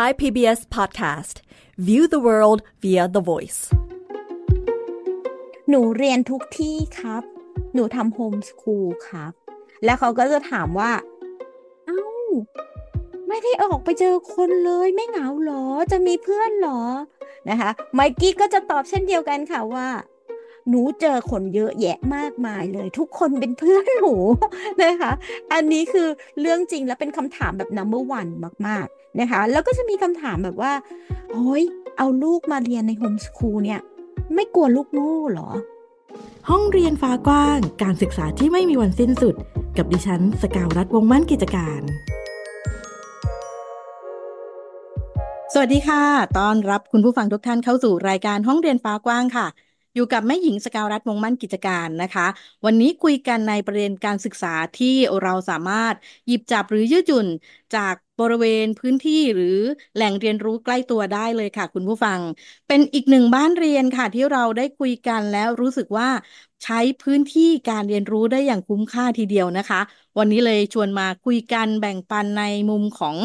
Thai PBS Podcast View the world via the voice หนูเรียนทุกที่ครับ หนูทำโฮมสคูลครับ แล้วเขาก็จะถามว่า เอา้า ไม่ได้ออกไปเจอคนเลย ไม่เหงาหรอ จะมีเพื่อนหรอ นะคะ ไมกี้ก็จะตอบเช่นเดียวกันค่ะว่าหนูเจอคนเยอะแยะมากมายเลย ทุกคนเป็นเพื่อนหนูนะคะ อันนี้คือเรื่องจริงและเป็นคำถามแบบ number one มาก ๆนะคะ แล้วก็จะมีคำถามแบบว่าโอ้ยเอาลูกมาเรียนในโฮมสคูลเนี่ย ไม่กลัวลูกโง่หรอ ห้องเรียนฟ้ากว้างการศึกษาที่ไม่มีวันสิ้นสุด กับดิฉันสกาวรัฐวงมั่นกิจการ สวัสดีค่ะ ตอนรับคุณผู้ฟังทุกท่านเข้าสู่รายการห้องเรียนฟ้ากว้างค่ะอยู่กับแม่หญิงสกาวรัฐวงมั่นกิจการนะคะ วันนี้คุยกันในประเด็นการศึกษาที่เราสามารถหยิบจับหรือยืดหยุ่นจากบริเวณพื้นที่หรือแหล่งเรียนรู้ใกล้ตัวได้เลยค่ะ คุณผู้ฟัง เป็นอีกหนึ่งบ้านเรียนค่ะที่เราได้คุยกันแล้วรู้สึกว่า ใช้พื้นที่การเรียนรู้ได้อย่างคุ้มค่าทีเดียวนะคะ วันนี้เลยชวนมาคุยกันแบ่งปันในมุมของ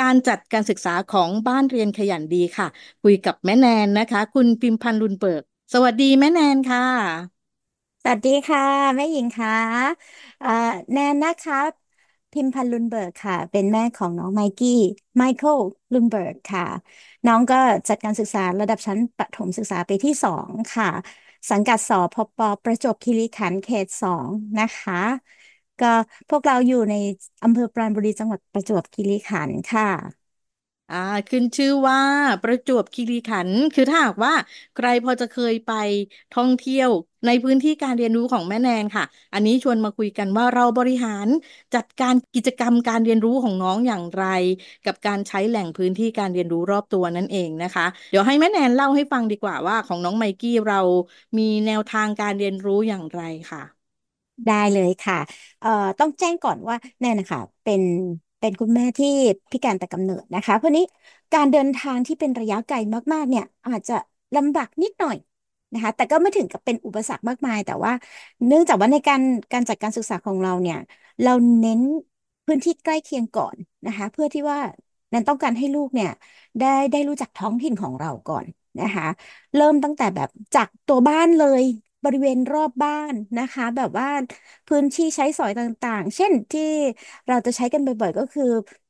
การจัดการศึกษาของบ้านเรียนขยันดีค่ะคุยกับแม่แนนนะคะคุณพิมพันธ์ลุนเบิกสวัสดีแม่แนนค่ะ สวัสดีค่ะแม่หญิงค่ะเอ่อแนนนะคะพิมพันลุนเบิร์กค่ะ เป็นแม่ของน้องไมกี้ไมเคิลลุนเบิร์กค่ะน้องก็จัดการศึกษาระดับชั้นประถมศึกษาปีที่สองค่ะ สังกัดสพปประจวบคีรีขันธ์เขตสองนะคะ ก็พวกเราอยู่ในอำเภอปราณบุรีจังหวัดประจวบคีรีขันธ์ค่ะอ่าขึ้นชื่อว่าประจวบคีรีขันธ์คือถ้าหากว่าใครพอจะเคยไปท่องเที่ยวในพื้นที่การเรียนรู้ของแม่แนนค่ะ อันนี้ชวนมาคุยกันว่าเราบริหารจัดการกิจกรรมการเรียนรู้ของน้องอย่างไร กับการใช้แหล่งพื้นที่การเรียนรู้รอบตัวนั่นเองนะคะ เดี๋ยวให้แม่แนนเล่าให้ฟังดีกว่าว่าของน้องไมกี้เรามีแนวทางการเรียนรู้อย่างไรค่ะ ได้เลยค่ะ เอ่อ ต้องแจ้งก่อนว่าแน่นะคะเป็นเป็นคุณแม่ที่พิการแต่กำเนิดนะคะเพราะนี้การเดินทางที่เป็นระยะไกลมากๆเนี่ยอาจจะลำบากนิดหน่อยนะคะแต่ก็ไม่ถึงกับเป็นอุปสรรคมากมาย แต่ว่า เนื่องจากว่าในการการจัดการศึกษาของเราเนี่ยเราเน้นพื้นที่ใกล้เคียงก่อนนะคะเพื่อที่ว่านั้นต้องการให้ลูกเนี่ยได้ได้รู้จักท้องถิ่นของเราก่อนนะคะเริ่มตั้งแต่แบบจากตัวบ้านเลยบริเวณรอบบ้านนะคะแบบว่าพื้นที่ใช้สอยต่างๆ เช่นที่เราจะใช้กันบ่อยๆก็คือ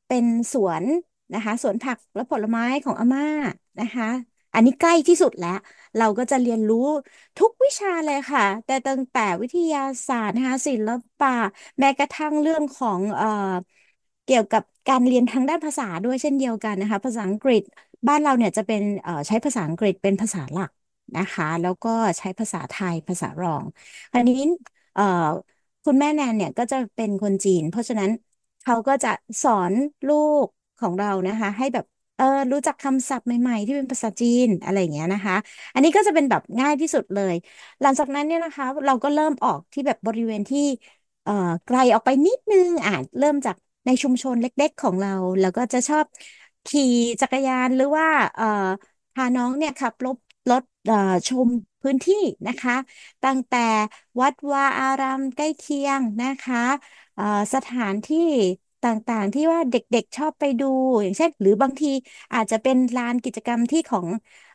เป็นสวนนะคะสวนผักและผลไม้ของอาม่านะคะอันนี้ใกล้ที่สุดแล้วเราก็จะเรียนรู้ทุกวิชาเลยค่ะ แต่ตั้งแต่วิทยาศาสตร์นะคะศิลปะแม้กระทั่งเรื่องของเอ่อเกี่ยวกับการเรียนทางด้านภาษาด้วยเช่นเดียวกันนะคะภาษาอังกฤษบ้านเราเนี่ยจะเป็นเอ่อใช้ภาษาอังกฤษเป็นภาษาหลักนะคะ แล้วก็ใช้ภาษาไทยภาษารองอันนี้คุณแม่แนนเนี่ยก็จะเป็นคนจีน เพราะฉะนั้นเขาก็จะสอนลูกของเรานะคะ ให้แบบเออรู้จักคำศัพท์ใหม่ๆ ที่เป็นภาษาจีนอะไรอย่างเงี้ยนะคะ อันนี้ก็จะเป็นแบบง่ายที่สุดเลย หลังจากนั้นเนี่ยนะคะเราก็เริ่มออกที่แบบบริเวณที่เอ่อไกลออกไปนิดนึงอ่ะเริ่มจากในชุมชนเล็กๆของเรา แล้วก็จะชอบขี่จักรยานหรือว่าเอ่อพาน้องเนี่ยขับรถรถชมพื้นที่นะคะตั้งแต่วัดวาอารามใกล้เคียงนะคะสถานที่ต่างๆที่ว่าเด็กๆชอบไปดู อย่างเช่นหรือบางทีอาจจะเป็นลานกิจกรรมที่ของ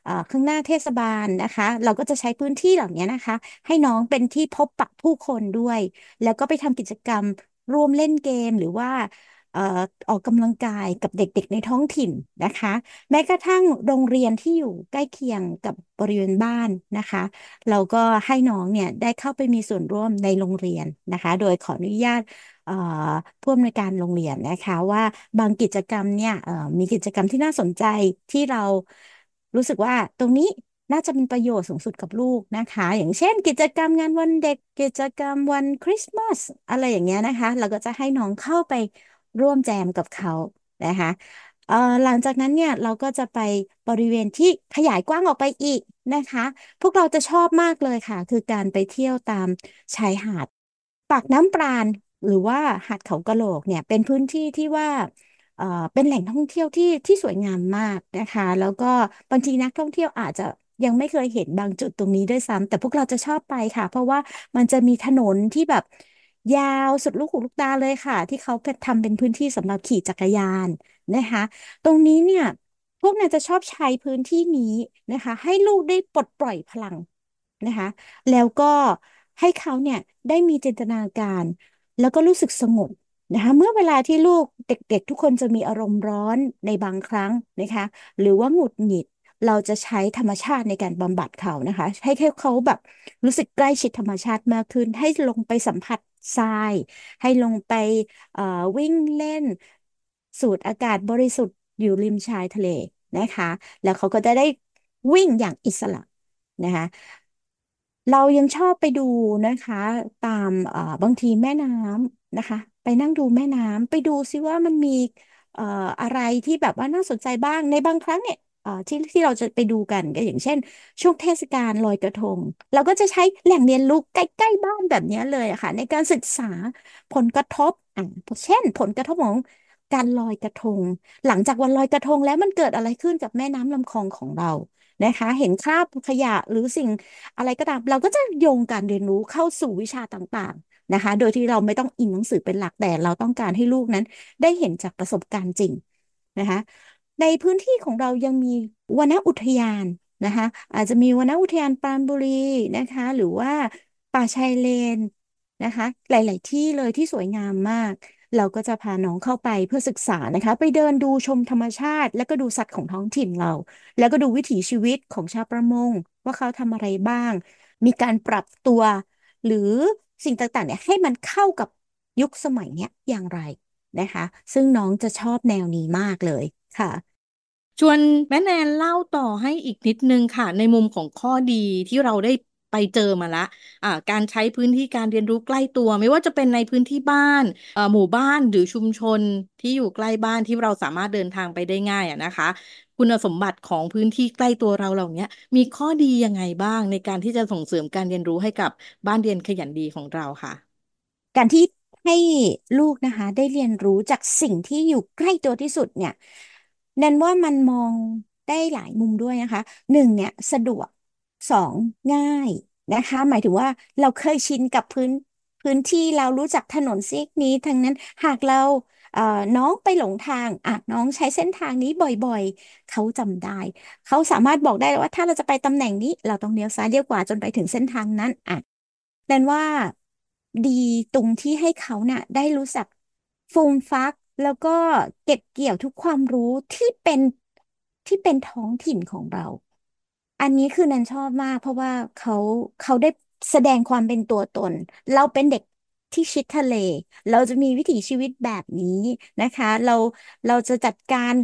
เข้างหน้าเทศบาลนะคะ เราก็จะใช้พื้นที่เหล่านี้นะคะ ให้น้องเป็นที่พบปะผู้คนด้วย แล้วก็ไปทำกิจกรรมร่วมเล่นเกมหรือว่าออกกำลังกายกับเด็กๆ ในท้องถิ่นนะคะ แม้กระทั่งโรงเรียนที่อยู่ใกล้เคียงกับบริเวณบ้านนะคะ เราก็ให้น้องเนี่ยได้เข้าไปมีส่วนร่วมในโรงเรียนนะคะ โดยขออนุญาตผู้อำนวยการโรงเรียนนะคะว่าบางกิจกรรมเนี่ยมีกิจกรรมที่น่าสนใจที่เรารู้สึกว่าตรงนี้น่าจะเป็นประโยชน์สูงสุดกับลูกนะคะ อย่างเช่น กิจกรรมงานวันเด็ก กิจกรรมวันคริสต์มาสอะไรอย่างเงี้ยนะคะ เราก็จะให้น้องเข้าไปร่วมแจมกับเขานะคะหลังจากนั้นเนี่ย เราก็จะไปบริเวณที่ขยายกว้างออกไปอีกนะคะ พวกเราจะชอบมากเลยค่ะ คือการไปเที่ยวตามชายหาดปากน้ำปราณหรือว่าหาดเขากะโหลกเนี่ยเป็นพื้นที่ที่ว่าเป็นแหล่งท่องเที่ยวที่ที่สวยงามมากนะคะ แล้วก็บางทีนักท่องเที่ยวอาจจะยังไม่เคยเห็นบางจุดตรงนี้ด้วยซ้ำแต่พวกเราจะชอบไปค่ะ เพราะว่ามันจะมีถนนที่แบบยาว สุดลูกหูลูกตาเลยค่ะ ที่เขาทำเป็นพื้นที่สำหรับขี่จักรยานนะคะตรงนี้เนี่ยพวกน้นจะชอบใช้พื้นที่นี้นะคะให้ลูกได้ปลดปล่อยพลังนะคะแล้วก็ให้เขาเนี่ยได้มีจินตนาการ แล้วก็รู้สึกสงบนะคะเมื่อเวลาที่ลูกเด็กๆ ทุกคนจะมีอารมณ์ร้อนในบางครั้งนะคะหรือว่าหงุดหงิดเราจะใช้ธรรมชาติในการบำบัดเขานะคะ ให้เขาแบบรู้สึกใกล้ชิดธรรมชาติมากขึ้นให้ลงไปสัมผัสทรายให้ลงไปวิ่งเล่นสูดอากาศบริสุทธิ์อยู่ริมชายทะเล นะคะ แล้วเขาก็จะได้วิ่งอย่างอิสระนะคะเรายังชอบไปดูนะคะ ตามบางทีแม่น้ำนะคะ ไปนั่งดูแม่น้ำไปดูซิว่ามันมีอะไรที่แบบว่าน่าสนใจบ้าง ในบางครั้งเนี่ยที่ที่เราจะไปดูกันก็อย่างเช่น ช่วงเทศกาลลอยกระทง เราก็จะใช้แหล่งเรียนรู้ใกล้ๆบ้านแบบนี้เลยค่ะในการศึกษาผลกระทบอ่าเช่น ผลกระทบของการลอยกระทง หลังจากวันลอยกระทงแล้วมันเกิดอะไรขึ้นกับแม่น้ำลำคลองของเรานะคะเห็นคราบขยะหรือสิ่งอะไรก็ตามเราก็จะโยงการเรียนรู้เข้าสู่วิชาต่างๆนะคะ โดยที่เราไม่ต้องอิงหนังสือเป็นหลักแต่เราต้องการให้ลูกนั้น ได้เห็นจากประสบการณ์จริงนะคะในพื้นที่ของเรายังมีวนอุทยานนะคะ อาจจะมีวนอุทยานปรานบุรีนะคะ หรือว่าป่าชายเลนนะคะ หลาย ๆ ที่เลยที่สวยงามมาก เราก็จะพาน้องเข้าไปเพื่อศึกษานะคะ ไปเดินดูชมธรรมชาติ แล้วก็ดูสัตว์ของท้องถิ่นเรา แล้วก็ดูวิถีชีวิตของชาวประมงว่าเขาทำอะไรบ้าง มีการปรับตัว หรือสิ่งต่าง ๆ เนี่ยให้มันเข้ากับยุคสมัยเนี้ยอย่างไรนะคะ ซึ่งน้องจะชอบแนวนี้มากเลยค่ะชวนแม่แนนเล่าต่อให้อีกนิดนึงค่ะ ในมุมของข้อดีที่เราได้ไปเจอมาละอ่าการใช้พื้นที่การเรียนรู้ใกล้ตัว ไม่ว่าจะเป็นในพื้นที่บ้านอ่หมู่บ้านหรือชุมชนที่อยู่ใกล้บ้านที่เราสามารถเดินทางไปได้ง่ายอะนะคะ คุณสมบัติของพื้นที่ใกล้ตัวเราเหล่านี้มีข้อดียังไงบ้างในการที่จะส่งเสริมการเรียนรู้ให้กับบ้านเรียนขยันดีของเราค่ะ การที่ให้ลูกนะคะ ได้เรียนรู้จากสิ่งที่อยู่ใกล้ตัวที่สุดเนี่ยันนว่ามันมองได้หลายมุมด้วยนะคะหนึ่งเนี่ยสะดวกสองง่ายนะคะ หมายถึงว่าเราเคยชินกับพื้นพื้นที่เรารู้จักถนนซีกนี้ ทั้งนั้นหากเราเน้องไปหลงทางอ่ะน้องใช้เส้นทางนี้บ่อยๆเขาจำได้เขาสามารถบอกได้ว่าถ้าเราจะไปตำแหน่งนี้เราต้องเลี้ยวซ้ายเลี้ยวขวาจนไปถึงเส้นทางนั้นอ่ะนั่นว่าดีตรงที่ให้เขาเนะ่ะได้รู้จักฟูมฟักแล้วก็เก็บเกี่ยวทุกความรู้ที่เป็นที่เป็นท้องถิ่นของเรา อันนี้คือนันชอบมาก เพราะว่าเขาเขาได้แสดงความเป็นตัวตน เราเป็นเด็กที่ชิดทะเล เราจะมีวิถีชีวิตแบบนี้นะคะ เราเราจะจัดการ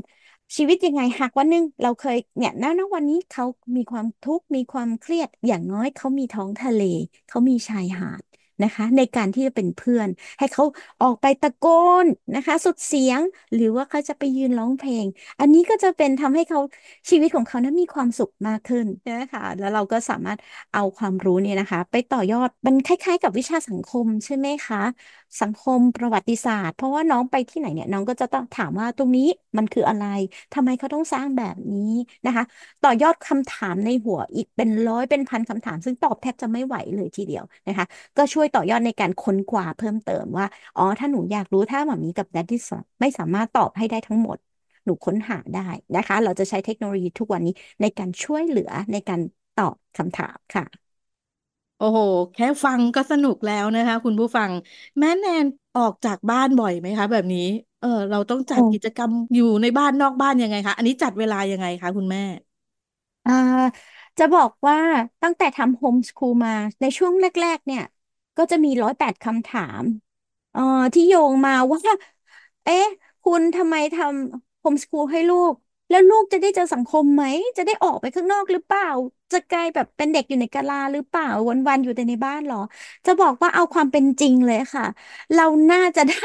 ชีวิตยังไงหากวันนึงเราเคยเนี่ยณณวันนี้เขามีความทุกข์มีความเครียด อย่างน้อยเขามีท้องทะเล เขามีชายหาดนะคะในการที่จะเป็นเพื่อน ให้เขาออกไปตะโกนนะคะสุดเสียงหรือว่าเขาจะไปยืนร้องเพลง อันนี้ก็จะเป็นทำให้เขาชีวิตของเขานั้นมีความสุขมากขึ้นนะคะแล้วเราก็สามารถเอาความรู้เนี่ยนะคะ ไปต่อยอดมันคล้ายๆกับวิชาสังคมใช่ไหมคะ สังคมประวัติศาสตร์ เพราะว่าน้องไปที่ไหนเนี่ยน้องก็จะต้องถามว่าตรงนี้มันคืออะไร ทำไมเขาต้องสร้างแบบนี้นะคะ ต่อยอดคำถามในหัว อีกเป็นร้อยเป็นพันคำถามซึ่งตอบแทบจะไม่ไหวเลยทีเดียวนะคะ ก็ช่วยยต่อยอดในการค้นคว้าเพิ่มเติมว่า อ๋อ ถ้าหนูอยากรู้ถ้าหมามีกับแดดดี้ไม่สามารถตอบให้ได้ทั้งหมด หนูค้นหาได้นะคะ เราจะใช้เทคโนโลยีทุกวันนี้ในการช่วยเหลือในการตอบคำถามค่ะ โอ้โหแค่ฟังก็สนุกแล้วนะคะ คุณผู้ฟังแม่แนนออกจากบ้านบ่อยไหมคะ แบบนี้เออเราต้องจัดกิจกรรมอยู่ในบ้านนอกบ้านยังไงคะอันนี้จัดเวลายังไงคะ คุณแม่อ่าจะบอกว่าตั้งแต่ทำโฮมสคูลมาในช่วงแรกๆ เนี่ยก็จะมีร้อยแปดคำถามเอ่อที่โยงมาว่า เอ๊ะ คุณทำไมทำโฮมสกูลให้ลูกแล้วลูกจะได้เจอสังคมไหม จะได้ออกไปข้างนอกหรือเปล่า จะกลายแบบเป็นเด็กอยู่ในกะลาหรือเปล่า วันๆอยู่แต่ในบ้านหรอ จะบอกว่าเอาความเป็นจริงเลยค่ะ เราน่าจะได้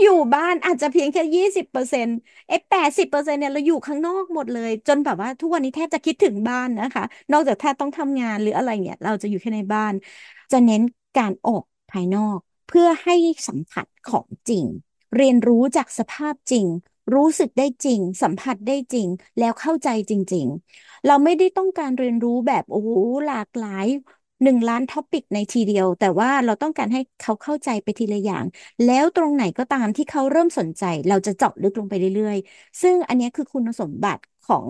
อยู่บ้านอาจจะเพียงแค่ยี่สิบเปอร์เซ็นต์ไอ้แปดสิบเปอร์เซ็นต์เนี่ยเราอยู่ข้างนอกหมดเลย จนแบบว่าทุกวันนี้แทบจะคิดถึงบ้านนะคะ นอกจากถ้าต้องทำงานหรืออะไรเนี่ย เราจะอยู่แค่ในบ้าน จะเน้นการออกภายนอก เพื่อให้สัมผัสของจริง เรียนรู้จากสภาพจริงรู้สึกได้จริง สัมผัสได้จริง แล้วเข้าใจจริง ๆ เราไม่ได้ต้องการเรียนรู้แบบโอ้หลากหลายหนึ่งล้านท็อปิกในทีเดียว แต่ว่าเราต้องการให้เขาเข้าใจไปทีละอย่าง แล้วตรงไหนก็ตามที่เขาเริ่มสนใจเราจะเจาะลึกลงไปเรื่อยๆ ซึ่งอันนี้คือคุณสมบัติของ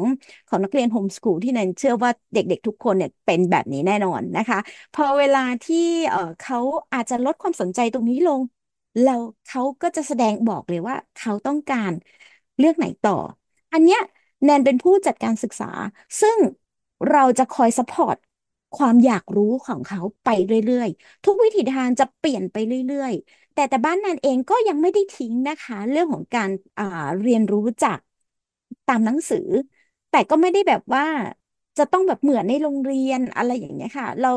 ของนักเรียนโฮมสกูลที่นันเชื่อว่าเด็ก ๆ ทุกคนเนี่ยเป็นแบบนี้แน่นอนนะคะ พอเวลาที่เเขาอาจจะลดความสนใจตรงนี้ลงเราเขาก็จะแสดงบอกเลยว่าเขาต้องการเลือกไหนต่อ อันเนี้ยแนนเป็นผู้จัดการศึกษา ซึ่งเราจะคอยสปอร์ตความอยากรู้ของเขาไปเรื่อยๆ ทุกวิถีทางจะเปลี่ยนไปเรื่อยๆ แต่แต่บ้านนันเองก็ยังไม่ได้ทิ้งนะคะ เรื่องของการเรียนรู้จากตามหนังสือ แต่ก็ไม่ได้แบบว่าจะต้องแบบเหมือนในโรงเรียนอะไรอย่างเงี้ยค่ะเรา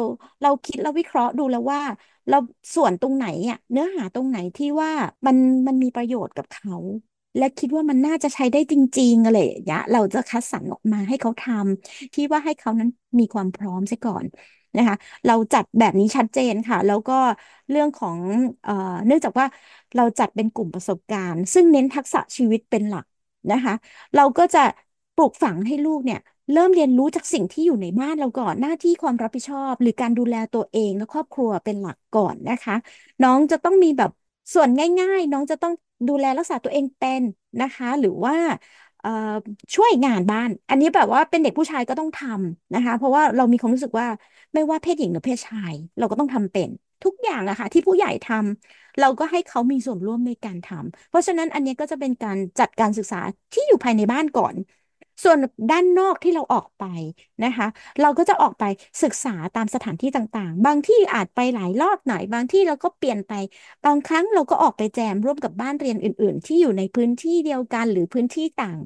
เราคิดเราวิเคราะห์ดูแล้วว่า เราส่วนตรงไหนอ่ะเนื้อหาตรงไหนที่ว่ามันมันมีประโยชน์กับเขา และคิดว่ามันน่าจะใช้ได้จริงๆอะไรอย่างเงี้ยเราจะคัดสรรออกมาให้เขาทำที่ว่าให้เขานั้นมีความพร้อมซะก่อนนะคะเราจัดแบบนี้ชัดเจนค่ะแล้วก็เรื่องของเอ่อเนื่องจากว่าเราจัดเป็นกลุ่มประสบการณ์ซึ่งเน้นทักษะชีวิตเป็นหลักนะคะ เราก็จะปลูกฝังให้ลูกเนี่ยเริ่มเรียนรู้จากสิ่งที่อยู่ในบ้านเราก่อนหน้าที่ความรับผิดชอบ หรือการดูแลตัวเองและครอบครัวเป็นหลักก่อนนะคะ น้องจะต้องมีแบบส่วนง่าย ๆ น้องจะต้องดูแลรักษาตัวเองเป็นนะคะ หรือว่าช่วยงานบ้าน อันนี้แบบว่าเป็นเด็กผู้ชายก็ต้องทำนะคะ เพราะว่าเรามีความรู้สึกว่าไม่ว่าเพศหญิงหรือเพศชาย เราก็ต้องทำเป็นทุกอย่างอะค่ะที่ผู้ใหญ่ทำ เราก็ให้เขามีส่วนร่วมในการทำ เพราะฉะนั้นอันนี้ก็จะเป็นการจัดการศึกษาที่อยู่ภายในบ้านก่อนส่วนด้านนอกที่เราออกไปนะคะเราก็จะออกไปศึกษาตามสถานที่ต่างๆ บางที่อาจไปหลายรอบหน่อยบางที่เราก็เปลี่ยนไป บางครั้งเราก็ออกไปแจมร่วมกับบ้านเรียนอื่น ๆ ที่อยู่ในพื้นที่เดียวกันหรือพื้นที่ต่าง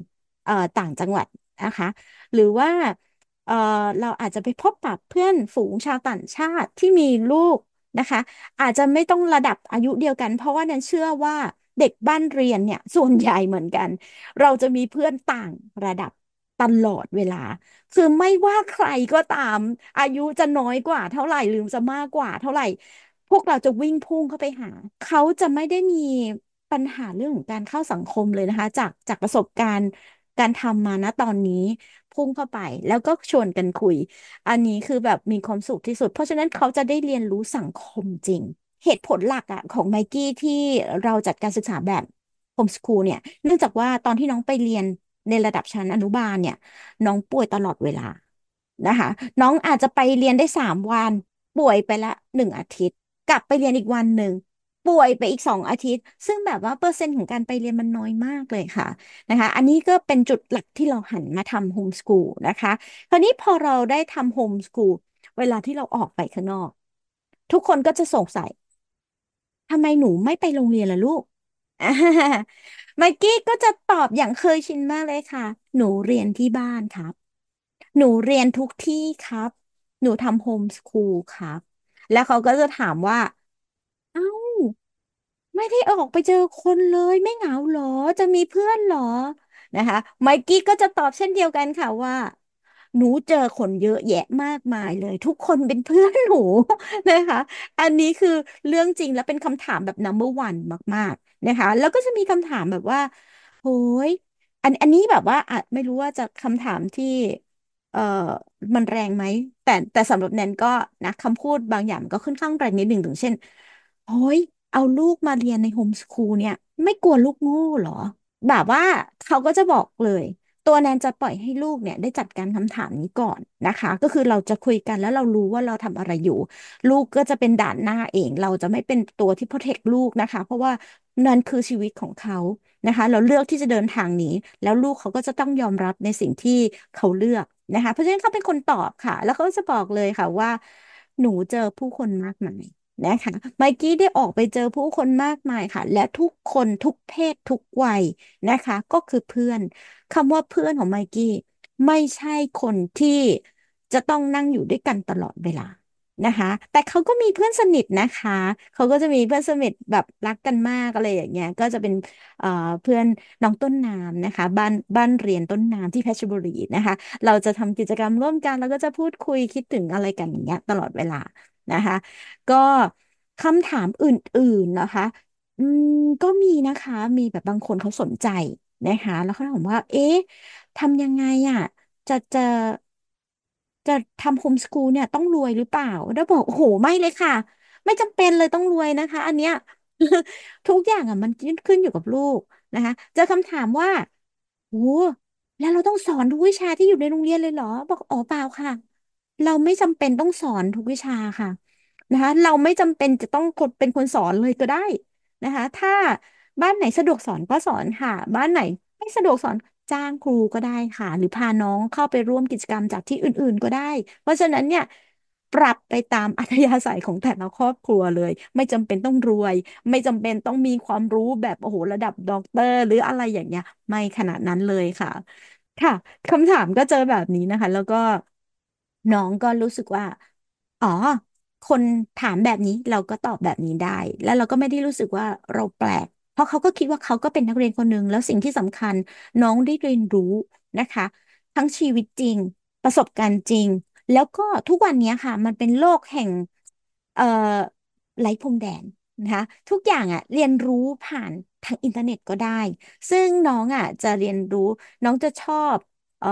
เอ่อต่างจังหวัดนะคะหรือว่า เอ่อเราอาจจะไปพบปะเพื่อนฝูงชาวต่างชาติที่มีลูกนะคะอาจจะไม่ต้องระดับอายุเดียวกันเพราะว่านันเชื่อว่าเด็กบ้านเรียนเนี่ยส่วนใหญ่เหมือนกัน เราจะมีเพื่อนต่างระดับตลอดเวลาคือไม่ว่าใครก็ตามอายุจะน้อยกว่า เท่าไหร่หรือจะมากกว่า เท่าไหร่ พวกเราจะวิ่งพุ่งเข้าไปหา เขาจะไม่ได้มีปัญหาเรื่องของการเข้าสังคมเลยนะคะ จากจากประสบการณ์การทำมานะตอนนี้ พุ่งเข้าไปแล้วก็ชวนกันคุย อันนี้คือแบบมีความสุขที่สุดเพราะฉะนั้นเขาจะได้เรียนรู้สังคมจริง เหตุผลหลักอะของไมกี้ที่เราจัดการศึกษาแบบโฮมสคูลเนี่ยเนื่องจากว่าตอนที่น้องไปเรียนในระดับชั้นอนุบาลเนี่ย น้องป่วยตลอดเวลานะคะ น้องอาจจะไปเรียนได้สามวัน ป่วยไปละหนึ่งอาทิตย์ กลับไปเรียนอีกวันหนึ่งป่วยไปอีกสองอาทิตย์ ซึ่งแบบว่าเปอร์เซ็นต์ของการไปเรียนมันน้อยมากเลยค่ะนะคะอันนี้ก็เป็นจุดหลักที่เราหันมาทำโฮมสกูลนะคะ คราวนี้พอเราได้ทำโฮมสกูลเวลาที่เราออกไปข้างนอก ทุกคนก็จะสงสัยทำไมหนูไม่ไปโรงเรียนล่ะลูกอ่าไมคกี้ก็จะตอบอย่างเคยชินมากเลยค่ะ หนูเรียนที่บ้านครับ หนูเรียนทุกที่ครับ หนูทำโฮมสคูลครับ แล้วเขาก็จะถามว่า เอ้า ไม่ได้ออกไปเจอคนเลย ไม่เหงาเหรอ จะมีเพื่อนเหรอ นะคะ ไมคกี้ก็จะตอบเช่นเดียวกันค่ะว่าหนูเจอคนเยอะแยะมากมายเลย ทุกคนเป็นเพื่อนหนูนะคะ อันนี้คือเรื่องจริงและเป็นคำถามแบบ number one มาก ๆ นะคะ แล้วก็จะมีคำถามแบบว่าโอ้ยอันอันนี้แบบว่าอาจไม่รู้ว่าจะคำถามที่เอ่อมันแรงไหม แต่แต่สำหรับแนนก็นะคำพูดบางอย่างก็ค่อนข้างแรงนิดหนึ่งถึง เช่นโอ้ยเอาลูกมาเรียนในโฮมสคูลเนี่ย ไม่กลัวลูกโง่เหรอ แบบว่าเขาก็จะบอกเลยตัวแนนจะปล่อยให้ลูกเนี่ย ได้จัดการคำถามนี้ก่อนนะคะ ก็คือเราจะคุยกันแล้วเรารู้ว่าเราทำอะไรอยู่ ลูกก็จะเป็นด่านหน้าเอง เราจะไม่เป็นตัวที่ p r o เ e คลูกนะคะ เพราะว่านั่นคือชีวิตของเขานะคะ เราเลือกที่จะเดินทางนี้ แล้วลูกเขาก็จะต้องยอมรับในสิ่งที่เขาเลือกนะคะเพราะฉะนั้นเขาเป็นคนตอบค่ะ แล้วเขาจะบอกเลยค่ะว่า หนูเจอผู้คนมากมายนะคะไมกี้ได้ออกไปเจอผู้คนมากมายค่ะ และทุกคนทุกเพศทุกวัยนะคะ ก็คือเพื่อนคำว่าเพื่อนของไมกี้ไม่ใช่คนที่ จะต้องนั่งอยู่ด้วยกันตลอดเวลานะคะแต่เขาก็มีเพื่อนสนิทนะคะเขาก็จะมีเพื่อนสนิทแบบรักกันมากอะไรอย่างเงี้ยก็จะเป็นเเพื่อนน้องต้นน้ำนะคะบ้านบ้านเรียนต้นน้ำที่เพชรบุรีนะคะเราจะทำกิจกรรมร่วมกัน แล้วก็จะพูดคุยคิดถึงอะไรกันอย่างเงี้ยตลอดเวลานะคะ ก็คำถามอื่น ๆนะคะอืมก็มีนะคะมีแบบบางคนเขาสนใจนะคะแล้วเขาถามว่า เอ๊ะทำยังไงอ่ะจะจะจะทำโฮมสกูลเนี่ยต้องรวยหรือเปล่าแล้วบอกโอ้โหไม่เลยค่ะ ไม่จำเป็นเลยต้องรวยนะคะ อันเนี้ยทุกอย่างอ่ะมันขึ้นอยู่กับลูกนะคะเจอคำถามว่าโอ้แล้วเราต้องสอนทุกวิชาที่อยู่ในโรงเรียนเลยเหรอ บอกอ๋อ เปล่าค่ะ เราไม่จำเป็นต้องสอนทุกวิชาค่ะนะคะ เราไม่จำเป็นจะต้องเป็นคนสอนเลยก็ได้นะคะ ถ้าบ้านไหนสะดวกสอนก็สอนค่ะ บ้านไหน ไม่สะดวกสอนจ้างครูก็ได้ค่ะหรือพาน้องเข้าไปร่วมกิจกรรมจากที่อื่นๆ ก็ได้ เพราะฉะนั้นเนี่ย ปรับไปตามอัธยาศัยของแต่ละครอบครัวเลย ไม่จำเป็นต้องรวย ไม่จำเป็นต้องมีความรู้แบบโอ้โหระดับด็อกเตอร์หรืออะไรอย่างเงี้ยไม่ขนาดนั้นเลยค่ะ ค่ะคำถามก็เจอแบบนี้นะคะ แล้วก็น้องก็รู้สึกว่า อ๋อ คนถามแบบนี้เราก็ตอบแบบนี้ได้ แล้วเราก็ไม่ได้รู้สึกว่าเราแปลกราะเขาก็คิดว่าเขาก็เป็นนักเรียนคนหนึ่งแล้วสิ่งที่สำคัญน้องได้เรียนรู้นะคะทั้งชีวิตจริงประสบการณ์จริง แล้วก็ทุกวันนี้ค่ะมันเป็นโลกแห่งเอ่อไร้พรมแดนนะคะทุกอย่างอะเรียนรู้ผ่านทางอินเทอร์เน็ตก็ได้ ซึ่งน้องอะจะเรียนรู้น้องจะชอบเอ่อ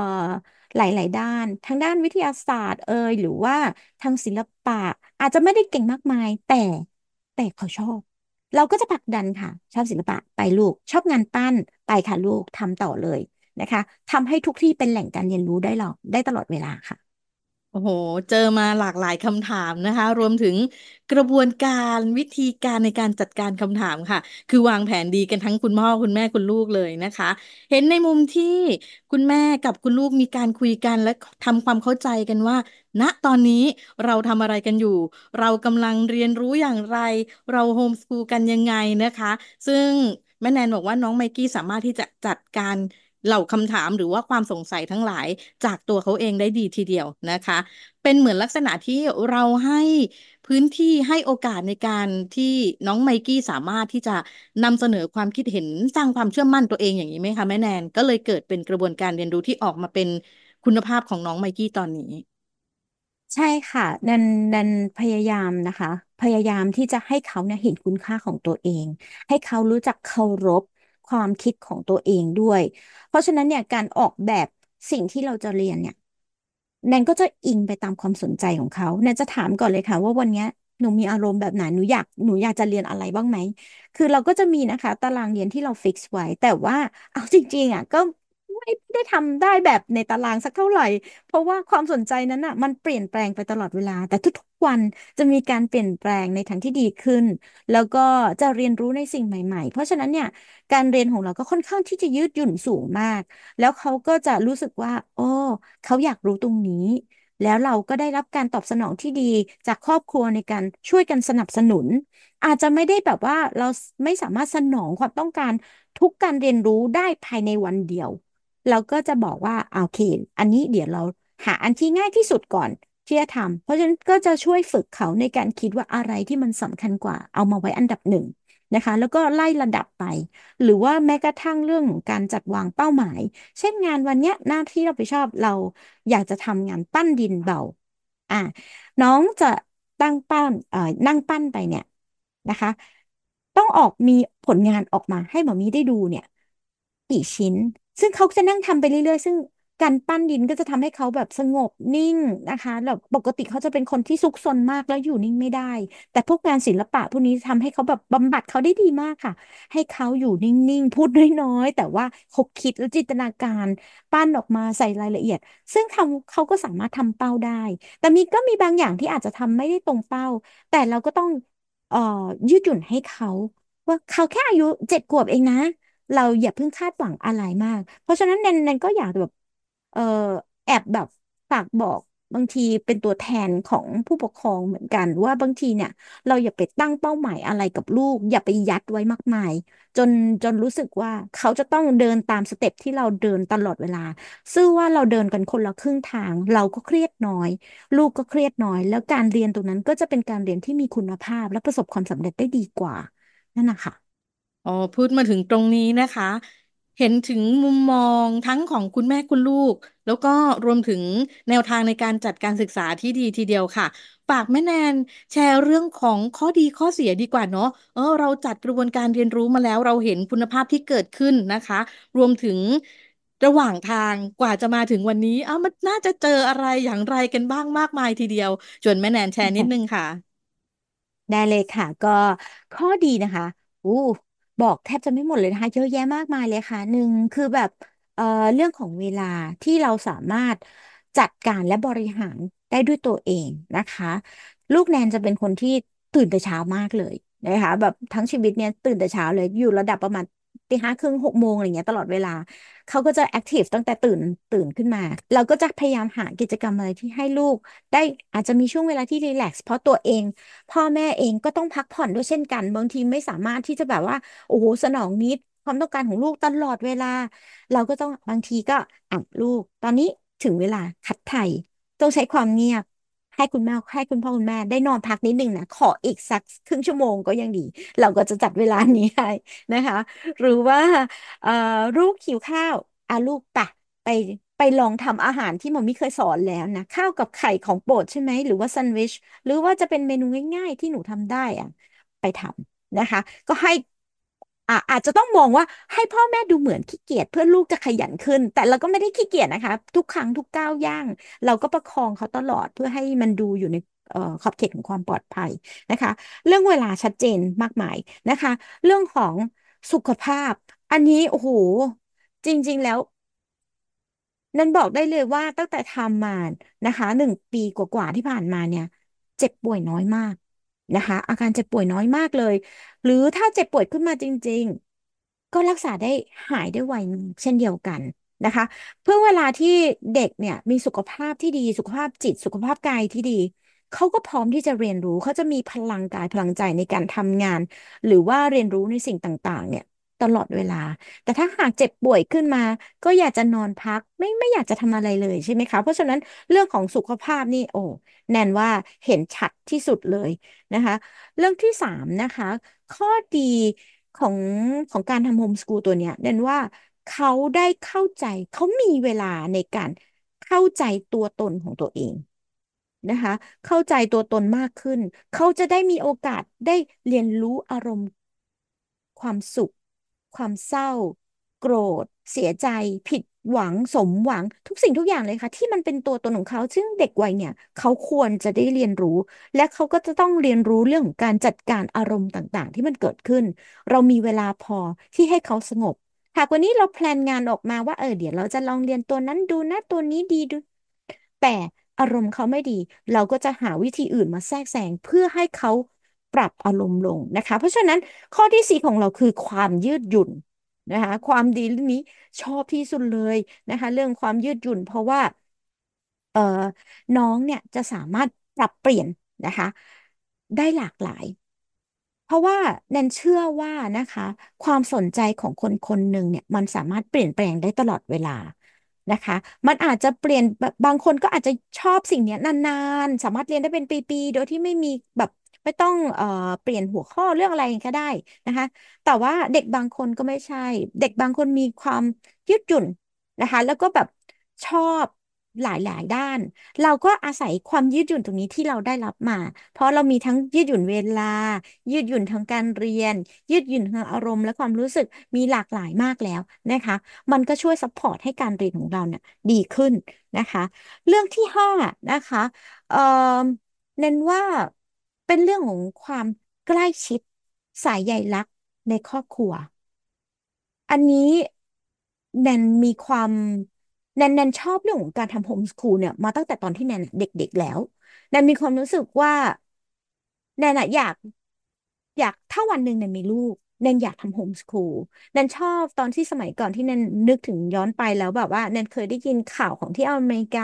หลาย ๆ ด้านทางด้านวิทยาศาสตร์เอยหรือว่าทางศิลปะอาจจะไม่ได้เก่งมากมายแต่แต่เขาชอบเราก็จะผลักดันค่ะ ชอบศิลปะไปลูก ชอบงานปั้นไปค่ะลูกทำต่อเลยนะคะ ทำให้ทุกที่เป็นแหล่งการเรียนรู้ได้หรอกได้ตลอดเวลาค่ะโอ้โหเจอมาหลากหลายคำถามนะคะ รวมถึงกระบวนการวิธีการในการจัดการคำถามค่ะ คือวางแผนดีกันทั้งคุณพ่อคุณแม่คุณลูกเลยนะคะ เห็นในมุมที่คุณแม่กับคุณลูกมีการคุยกันและทำความเข้าใจกันว่า ณ ตอนนี้เราทำอะไรกันอยู่ เรากำลังเรียนรู้อย่างไร เราโฮมสกูลกันยังไงนะคะ ซึ่งแม่แนนบอกว่าน้องไมกี้สามารถที่จะจัดการเหล่าคำถามหรือว่าความสงสัยทั้งหลายจากตัวเขาเองได้ดีทีเดียวนะคะ เป็นเหมือนลักษณะที่เราให้พื้นที่ให้โอกาสในการที่น้องไมกี้สามารถที่จะนำเสนอความคิดเห็นสร้างความเชื่อมั่นตัวเองอย่างนี้ไหมคะแม่แนน ก็เลยเกิดเป็นกระบวนการเรียนรู้ที่ออกมาเป็นคุณภาพของน้องไมกี้ตอนนี้ ใช่ค่ะนันนันพยายามนะคะ พยายามที่จะให้เขาเนี่ยเห็นคุณค่าของตัวเอง ให้เขารู้จักเคารพความคิดของตัวเองด้วย เพราะฉะนั้นเนี่ยการออกแบบสิ่งที่เราจะเรียนเนี่ยแนนก็จะอิงไปตามความสนใจของเขาแนนจะถามก่อนเลยค่ะว่าวันนี้หนูมีอารมณ์แบบไหนหนูอยากหนูอยากจะเรียนอะไรบ้างไหมคือเราก็จะมีนะคะ ตารางเรียนที่เราฟิกซ์ไว้ แต่ว่าเอาจริงๆอ่ะก็ไม่ได้ทำได้แบบในตารางสักเท่าไหร่ เพราะว่าความสนใจนั้นอ่ะมันเปลี่ยนแปลงไปตลอดเวลา แต่ทุกๆ วันจะมีการเปลี่ยนแปลงในทางที่ดีขึ้น แล้วก็จะเรียนรู้ในสิ่งใหม่ๆ เพราะฉะนั้นเนี่ยการเรียนของเราก็ค่อนข้างที่จะยืดหยุ่นสูงมาก แล้วเขาก็จะรู้สึกว่าโอ้เขาอยากรู้ตรงนี้ แล้วเราก็ได้รับการตอบสนองที่ดีจากครอบครัวในการช่วยกันสนับสนุน อาจจะไม่ได้แบบว่าเราไม่สามารถสนองความต้องการทุกการเรียนรู้ได้ภายในวันเดียวเราก็จะบอกว่าเอาเคนอันนี้เดี๋ยวเราหาอันที่ง่ายที่สุดก่อน ที่จะทำเพราะฉะนั้นก็จะช่วยฝึกเขาในการคิดว่าอะไรที่มันสำคัญกว่าเอามาไว้อันดับหนึ่งนะคะแล้วก็ไล่ระดับไป หรือว่าแม้กระทั่งเรื่องของการจัดวางเป้าหมาย เช่นงานวันเนี้ย หน้าที่เราไปชอบเราอยากจะทำงานปั้นดินเบาอ่ะน้องจะตั้งปั้นเอ่อนั่งปั้นไปเนี่ยนะคะ ต้องออกมีผลงานออกมาให้หมอมีได้ดูเนี่ยกี่ชิ้นซึ่งเขาจะนั่งทำไปเรื่อยๆ ซึ่งการปั้นดินก็จะทำให้เขาแบบสงบนิ่งนะคะแบบปกติเขาจะเป็นคนที่ซุกซนมากแล้วอยู่นิ่งไม่ได้ แต่พวกงานศิลปะพวกนี้ทำให้เขาแบบบำบัดเขาได้ดีมากค่ะ ให้เขาอยู่นิ่งๆ พูดน้อยๆ แต่ว่าเขาคิดและจินตนาการปั้นออกมาใส่รายละเอียด ซึ่งทำเขาก็สามารถทำเป้าได้ แต่มีก็มีบางอย่างที่อาจจะทำไม่ได้ตรงเป้า แต่เราก็ต้องเอ่อยืดหยุ่นให้เขาว่าเขาแค่อายุเจ็ดขวบเองนะเราอย่าเพิ่งคาดหวังอะไรมาก เพราะฉะนั้นแนนแนนก็อยากแบบเออแอบแบบฝากบอกบางทีเป็นตัวแทนของผู้ปกครองเหมือนกันว่าบางทีเนี่ย เราอย่าไปตั้งเป้าหมายอะไรกับลูกอย่าไปยัดไว้มากมาย จนจนรู้สึกว่าเขาจะต้องเดินตามสเต็ปที่เราเดินตลอดเวลาซึ่งว่าเราเดินกันคนละครึ่งทาง เราก็เครียดน้อย ลูกก็เครียดน้อย แล้วการเรียนตรงนั้นก็จะเป็นการเรียนที่มีคุณภาพและประสบความสำเร็จได้ดีกว่านั่นนะคะอ๋อพูดมาถึงตรงนี้นะคะ เห็นถึงมุมมองทั้งของคุณแม่คุณลูก แล้วก็รวมถึงแนวทางในการจัดการศึกษาที่ดีทีเดียวค่ะ ปากแม่แนนแชร์เรื่องของข้อดีข้อเสียดีกว่าเนาะเออเราจัดกระบวนการเรียนรู้มาแล้วเราเห็นคุณภาพที่เกิดขึ้นนะคะ รวมถึงระหว่างทางกว่าจะมาถึงวันนี้อ้าวมันน่าจะเจออะไรอย่างไรกันบ้างมากมายทีเดียวชวนแม่แนนแชร์นิดนึงค่ะ ได้เลยค่ะก็ ข้อดีนะคะอู้บอกแทบจะไม่หมดเลยนะคะเยอะแยะมากมายเลยค่ะหนึ่งคือแบบเอ่อเรื่องของเวลาที่เราสามารถจัดการและบริหารได้ด้วยตัวเองนะคะ ลูกแนนจะเป็นคนที่ตื่นแต่เช้ามากเลยนะคะแบบทั้งชีวิตเนี่ยตื่นแต่เช้าเลย อยู่ระดับประมาณตีห้าครึ่งหกโมงอะไรเงี้ยตลอดเวลา เขาก็จะแอคทีฟตั้งแต่ตื่นตื่นขึ้นมา เราก็จะพยายามหากิจกรรมอะไรที่ให้ลูก ได้อาจจะมีช่วงเวลาที่รีแลกซ์เพราะตัวเอง พ่อแม่เองก็ต้องพักผ่อนด้วยเช่นกัน บางทีไม่สามารถที่จะแบบว่า โอ้โห สนองนิด ความต้องการของลูกตลอดเวลา เราก็ต้องบางทีก็อ่ะลูก ตอนนี้ถึงเวลาคัดไถ่ต้องใช้ความเงียบให้คุณแม่ให้คุณพ่อคุณแม่ได้นอนพักนิดนึงนะขออีกสักครึ่งชั่วโมงก็ยังดี เราก็จะจัดเวลานี้ให้นะคะ หรือว่าลูกหิวข้าวอาลูกปะ ไปไปลองทำอาหารที่มอมมี่เคยสอนแล้วนะข้าวกับไข่ของโปรดใช่ไหม หรือว่าแซนด์วิช หรือว่าจะเป็นเมนูง่ายๆที่หนูทำได้อะไปทำนะคะ ก็ให้อาจจะต้องมองว่าให้พ่อแม่ดูเหมือนขี้เกียจเพื่อลูกจะขยันขึ้น แต่เราก็ไม่ได้ขี้เกียจนะคะ ทุกครั้งทุกก้าวย่างเราก็ประคองเขาตลอดเพื่อให้มันดูอยู่ในขอบเขตของความปลอดภัยนะคะ เรื่องเวลาชัดเจนมากมายนะคะ เรื่องของสุขภาพอันนี้ โอ้โห จริงๆแล้ว นั่นบอกได้เลยว่าตั้งแต่ทำมานะคะหนึ่งปีกว่าๆที่ผ่านมาเนี่ย เจ็บป่วยน้อยมากนะคะอาการเจ็บป่วยน้อยมากเลย หรือถ้าเจ็บป่วยขึ้นมาจริง ๆ ก็รักษาได้หายได้ไวเช่นเดียวกันนะคะ เพื่อเวลาที่เด็กเนี่ยมีสุขภาพที่ดีสุขภาพจิตสุขภาพกายที่ดี เขาก็พร้อมที่จะเรียนรู้เขาจะมีพลังกายพลังใจในการทำงาน หรือว่าเรียนรู้ในสิ่งต่างๆเนี่ยตลอดเวลา แต่ถ้าหากเจ็บป่วยขึ้นมา ก็อยากจะนอนพัก ไม่ไม่อยากจะทำอะไรเลยใช่ไหมคะ เพราะฉะนั้นเรื่องของสุขภาพนี่ โอ้ แนนว่าเห็นชัดที่สุดเลยนะคะ เรื่องที่สามนะคะ ข้อดีของของการทำโฮมสกูลตัวเนี้ยแนนว่าเขาได้เข้าใจ เขามีเวลาในการเข้าใจตัวตนของตัวเองนะคะ เข้าใจตัวตนมากขึ้น เขาจะได้มีโอกาสได้เรียนรู้อารมณ์ความสุขความเศร้า โกรธ เสียใจ ผิดหวังสมหวัง ทุกสิ่งทุกอย่างเลยค่ะ ที่มันเป็นตัวตนของเขาซึ่งเด็กวัยเนี่ยเขาควรจะได้เรียนรู้ และเขาก็จะต้องเรียนรู้เรื่องของการจัดการอารมณ์ต่างๆ ที่มันเกิดขึ้น เรามีเวลาพอที่ให้เขาสงบหากวันนี้เราแพลนงานออกมา ว่าเออเดี๋ยว เราจะลองเรียนตัวนั้นดูนะตัวนี้ดีดูแต่อารมณ์เขาไม่ดี เราก็จะหาวิธีอื่นมาแทรกแซงเพื่อให้เขารับอารมณ์ลงนะคะ เพราะฉะนั้นข้อที่สี่ของเราคือ ความยืดหยุ่นนะคะ ความดีเรื่องนี้ชอบที่สุดเลยนะคะ เรื่องความยืดหยุ่นเพราะว่าเอ่อน้องเนี่ยจะสามารถปรับเปลี่ยนนะคะได้หลากหลาย เพราะว่าแนนเชื่อว่านะคะ ความสนใจของคนคนหนึ่งเนี่ยมันสามารถเปลี่ยนแปลงได้ตลอดเวลานะคะ มันอาจจะเปลี่ยน บางคนก็อาจจะชอบสิ่งนี้นานๆ สามารถเรียนได้เป็นปีๆ โดยที่ไม่มีแบบไม่ต้องเอ่อเปลี่ยนหัวข้อเรื่องอะไรก็ได้นะคะ แต่ว่าเด็กบางคนก็ไม่ใช่ เด็กบางคนมีความยืดหยุ่นนะคะ แล้วก็แบบชอบหลาย ๆ ด้าน เราก็อาศัยความยืดหยุ่นตรงนี้ที่เราได้รับมา เพราะเรามีทั้งยืดหยุ่นเวลา ยืดหยุ่นทางการเรียน ยืดหยุ่นทางอารมณ์และความรู้สึกมีหลากหลายมากแล้วนะคะมันก็ช่วยซัพพอร์ตให้การเรียนของเราเนี่ยดีขึ้นนะคะ เรื่องที่ห้านะคะเอ่อเน้นว่าเป็นเรื่องของความใกล้ชิดสายใยรักในครอบครัว อันนี้แนนมีความ แนนแนนชอบเรื่องของการทำโฮมสคูลเนี่ยมาตั้งแต่ตอนที่แนนเด็กๆแล้ว แนนมีความรู้สึกว่า แนนอะอยากอยากถ้าวันหนึ่งแนนมีลูกเนนอยากทำโฮมสคูล เนนชอบตอนที่สมัยก่อนที่เนนนึกถึงย้อนไปแล้วแบบว่าเนนเคยได้ยินข่าวของที่อเมริกา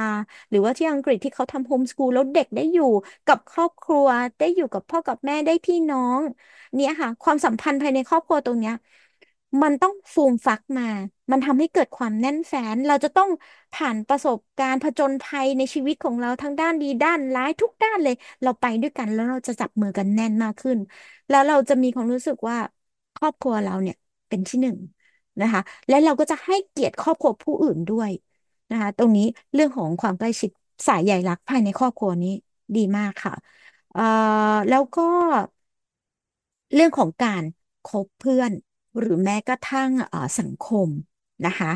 หรือว่าที่อังกฤษที่เขาทำโฮมสคูลแล้วเด็กได้อยู่กับครอบครัว ได้อยู่กับพ่อกับแม่ได้พี่น้อง เนี่ยค่ะความสัมพันธ์ภายในครอบครัวตรงเนี้ยมันต้องฟูมฟักมา มันทำให้เกิดความแน่นแฟ้นเราจะต้องผ่านประสบการณ์ผจญภัยในชีวิตของเราทั้งด้านดีด้านร้ายทุกด้านเลย เราไปด้วยกัน แล้วเราจะจับมือกันแน่นมากขึ้น แล้วเราจะมีความรู้สึกว่าครอบครัวเราเนี่ยเป็นที่หนึ่งนะคะ และเราก็จะให้เกียรติครอบครัวผู้อื่นด้วยนะคะ ตรงนี้เรื่องของความใกล้ชิดสายใยรักภายในครอบครัวนี้ดีมากค่ะเอ่อแล้วก็เรื่องของการคบเพื่อนหรือแม้กระทั่งเอ่อสังคมนะคะ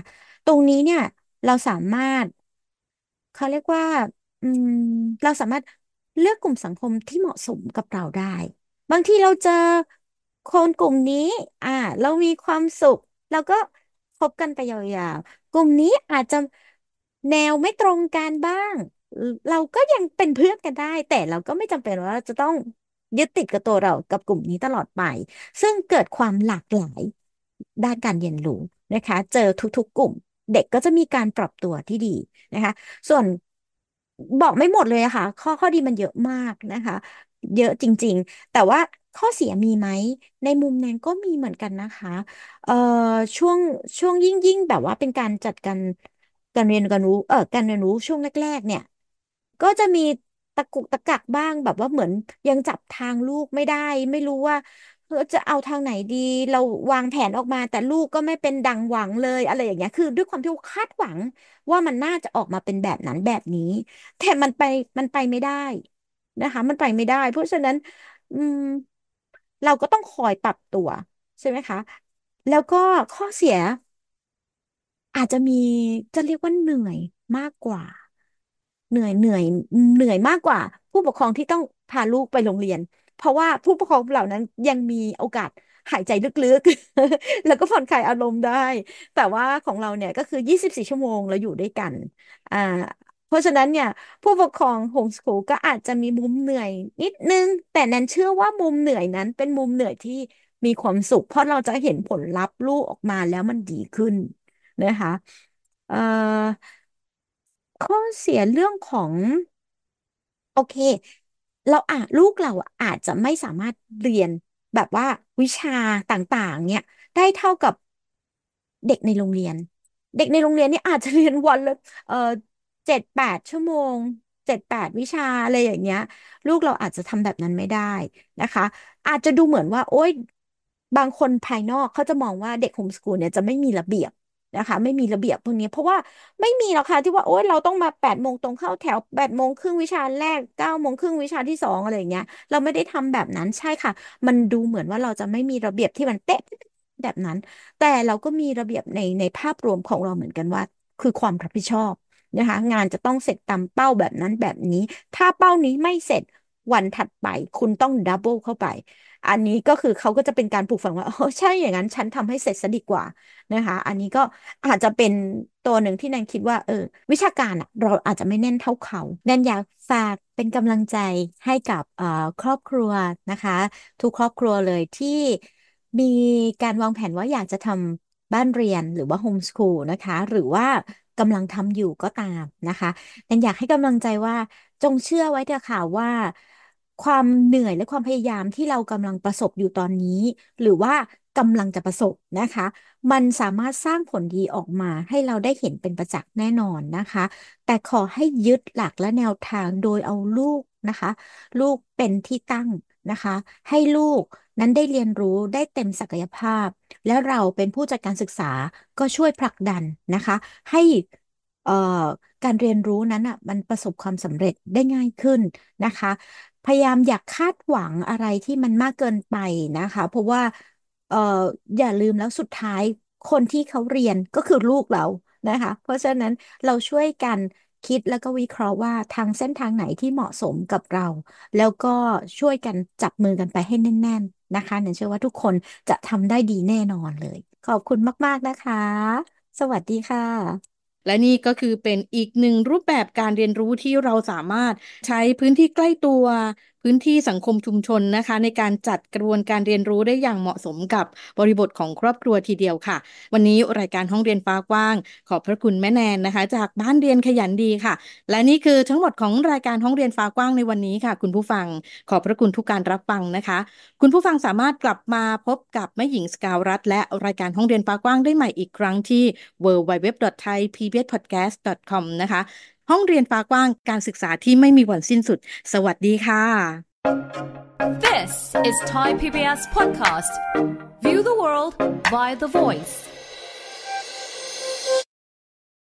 ตรงนี้เนี่ยเราสามารถเขาเรียกว่าอืมเราสามารถเลือกกลุ่มสังคมที่เหมาะสมกับเราได้ บางทีเราเจอคนกลุ่มนี้อ่า เรามีความสุข เราก็คบกันไปยาวๆกลุ่มนี้อาจจะแนวไม่ตรงกันบ้าง เราก็ยังเป็นเพื่อนกันได้ แต่เราก็ไม่จำเป็นว่าเราจะต้องยึดติดกับตัวเรากับกลุ่มนี้ตลอดไป ซึ่งเกิดความหลากหลายด้านการเรียนรู้นะคะ เจอทุกๆ กลุ่ม เด็กก็จะมีการปรับตัวที่ดีนะคะ ส่วนบอกไม่หมดเลยะค่ะข้อข้อดีมันเยอะมากนะคะเยอะจริงๆ แต่ว่าข้อเสียมีไหม ในมุมนั้นก็มีเหมือนกันนะคะ เอ่อ ช่วงช่วงยิ่งยิ่งแบบว่าเป็นการจัดการการเรียนการรู้ เอ่อการเรียนรู้ช่วงแรก ๆ เนี่ย ก็จะมีตะกุกตะกักบ้างแบบว่าเหมือนยังจับทางลูกไม่ได้ ไม่รู้ว่าเราจะเอาทางไหนดี เราวางแผนออกมา แต่ลูกก็ไม่เป็นดังหวังเลย อะไรอย่างเงี้ย คือด้วยความที่คาดหวังว่ามันน่าจะออกมาเป็นแบบนั้นแบบนี้ แต่มันไปมันไปไม่ได้นะคะมันไปไม่ได้ เพราะฉะนั้น อืมเราก็ต้องคอยปรับตัว ใช่ไหมคะแล้วก็ข้อเสียอาจจะมีจะเรียกว่าเหนื่อยมากกว่า เหนื่อยเหนื่อยเหนื่อยมากกว่า ผู้ปกครองที่ต้องพาลูกไปโรงเรียน เพราะว่าผู้ปกครองเหล่านั้นยังมีโอกาสหายใจลึกๆแล้วก็ผ่อนคลายอารมณ์ได้ แต่ว่าของเราเนี่ย ก็คือ 24ชั่วโมงเราอยู่ด้วยกัน อ่าเพราะฉะนั้นเนี่ยผู้ปกครองโฮมส o ูลก็อาจจะมีมุมเหนื่อยนิดนึงแต่แนนเชื่อว่ามุมเหนื่อยนั้น เป็นมุมเหนื่อยที่มีความสุขเพราะเราจะเห็นผลลัพธ์ลูกออกมาแล้วมันดีขึ้นนะคะเอ่อข้อเสียเรื่องของโอเค เราอาจลูกเราอาจจะไม่สามารถเรียนแบบว่าวิชาต่างๆเนี่ยได้เท่ากับเด็กในโรงเรียน เด็กในโรงเรียนนี่อาจจะเรียนวันละเอ่อเจ็ดแปดชั่วโมงเจ็ดแปดวิชาอะไรอย่างเงี้ย ลูกเราอาจจะทำแบบนั้นไม่ได้นะคะ อาจจะดูเหมือนว่าโอ๊ย บางคนภายนอกเขาจะมองว่าเด็กโฮมสกูลเนี่ยจะไม่มีระเบียบนะคะ ไม่มีระเบียบพวกนี้ เพราะว่าไม่มีหรอกค่ะที่ว่าโอ๊ยเราต้องมาแปดโมงตรงเข้าแถวแปดโมงครึ่งวิชาแรกเก้าโมงครึ่งวิชาที่สองอะไรอย่างเงี้ย เราไม่ได้ทำแบบนั้นใช่ค่ะ มันดูเหมือนว่าเราจะไม่มีระเบียบที่มันเป๊ะแบบนั้น แต่เราก็มีระเบียบในในภาพรวมของเราเหมือนกันว่า คือความรับผิดชอบนะคะงานจะต้องเสร็จตามเป้าแบบนั้นแบบนี้ ถ้าเป้านี้ไม่เสร็จวันถัดไป คุณต้องดับเบิลเข้าไป อันนี้ก็คือเขาก็จะเป็นการปลูกฝังว่าโอ้ใช่อย่างนั้น ฉันทำให้เสร็จซะดีกว่านะคะ อันนี้ก็อาจจะเป็นตัวหนึ่งที่แนนคิดว่าเออวิชาการอะเราอาจจะไม่แน่นเท่าเขาแนนอยากฝากเป็นกำลังใจให้กับครอบครัวนะคะทุกครอบครัวเลยที่ มีการวางแผนว่าอยากจะทำบ้านเรียนหรือว่าโฮมสคูลนะคะหรือว่ากำลังทำอยู่ก็ตามนะคะ แต่อยากให้กำลังใจว่าจงเชื่อไว้เถอะค่ะว่า ความเหนื่อยและความพยายามที่เรากำลังประสบอยู่ตอนนี้ หรือว่ากำลังจะประสบนะคะ มันสามารถสร้างผลดีออกมาให้เราได้เห็นเป็นประจักษ์แน่นอนนะคะ แต่ขอให้ยึดหลักและแนวทางโดยเอาลูกนะคะ ลูกเป็นที่ตั้งนะคะ ให้ลูกนั้นได้เรียนรู้ได้เต็มศักยภาพ และเราเป็นผู้จัดการศึกษาก็ช่วยผลักดันนะคะ ให้การเรียนรู้นั้นอ่ะมันประสบความสำเร็จได้ง่ายขึ้นนะคะ พยายามอย่าคาดหวังอะไรที่มันมากเกินไปนะคะเพราะว่าออย่าลืมแล้วสุดท้ายคนที่เขาเรียนก็คือลูกเรานะคะเพราะฉะนั้นเราช่วยกันคิดแล้วก็วิเคราะห์ว่าทางเส้นทางไหนที่เหมาะสมกับเรา แล้วก็ช่วยกันจับมือกันไปให้แน่นๆ นะคะหนูเชื่อว่าทุกคนจะทำได้ดีแน่นอนเลย ขอบคุณมากๆนะคะ สวัสดีค่ะ และนี่ก็คือเป็นอีกหนึ่งรูปแบบการเรียนรู้ที่เราสามารถใช้พื้นที่ใกล้ตัวพื้นที่สังคมชุมชนนะคะ ในการจัดกระบวนการเรียนรู้ได้อย่างเหมาะสมกับบริบทของครอบครัวทีเดียวค่ะ วันนี้รายการห้องเรียนฟ้ากว้าง ขอบพระคุณแม่แนนนะคะจากบ้านเรียนขยันดีค่ะ และนี่คือทั้งหมดของรายการห้องเรียนฟ้ากว้างในวันนี้ค่ะ คุณผู้ฟังขอบพระคุณทุกการรับฟังนะคะ คุณผู้ฟังสามารถกลับมาพบกับแม่หญิงสกาวรัฐและรายการห้องเรียนฟ้ากว้างได้ใหม่อีกครั้งที่ www.thaipbspodcast.com นะคะห้องเรียนฟ้ากว้างการศึกษาที่ไม่มีวันสิ้นสุด สวัสดีค่ะ This is Thai PBS podcast View the world via the voice